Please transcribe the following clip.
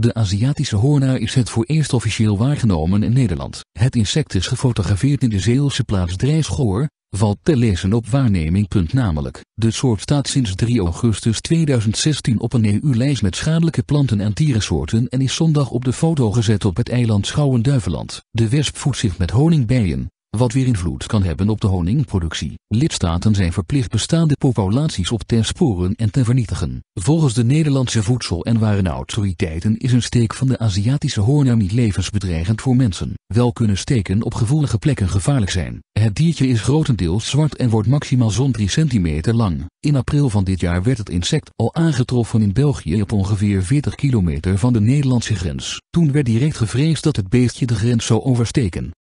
De Aziatische hoornaar is het voor eerst officieel waargenomen in Nederland. Het insect is gefotografeerd in de Zeelse plaats Drijsgoor, valt te lezen op waarneming. Namelijk, de soort staat sinds 3 augustus 2016 op een EU-lijst met schadelijke planten- en dierensoorten en is zondag op de foto gezet op het eiland Schouwen-Duiveland. De wesp voedt zich met honingbijen, wat weer invloed kan hebben op de honingproductie. Lidstaten zijn verplicht bestaande populaties op te sporen en te vernietigen. Volgens de Nederlandse Voedsel- en Warenautoriteiten is een steek van de Aziatische hoornami levensbedreigend voor mensen. Wel kunnen steken op gevoelige plekken gevaarlijk zijn. Het diertje is grotendeels zwart en wordt maximaal zo'n 3 centimeter lang. In april van dit jaar werd het insect al aangetroffen in België op ongeveer 40 kilometer van de Nederlandse grens. Toen werd direct gevreesd dat het beestje de grens zou oversteken.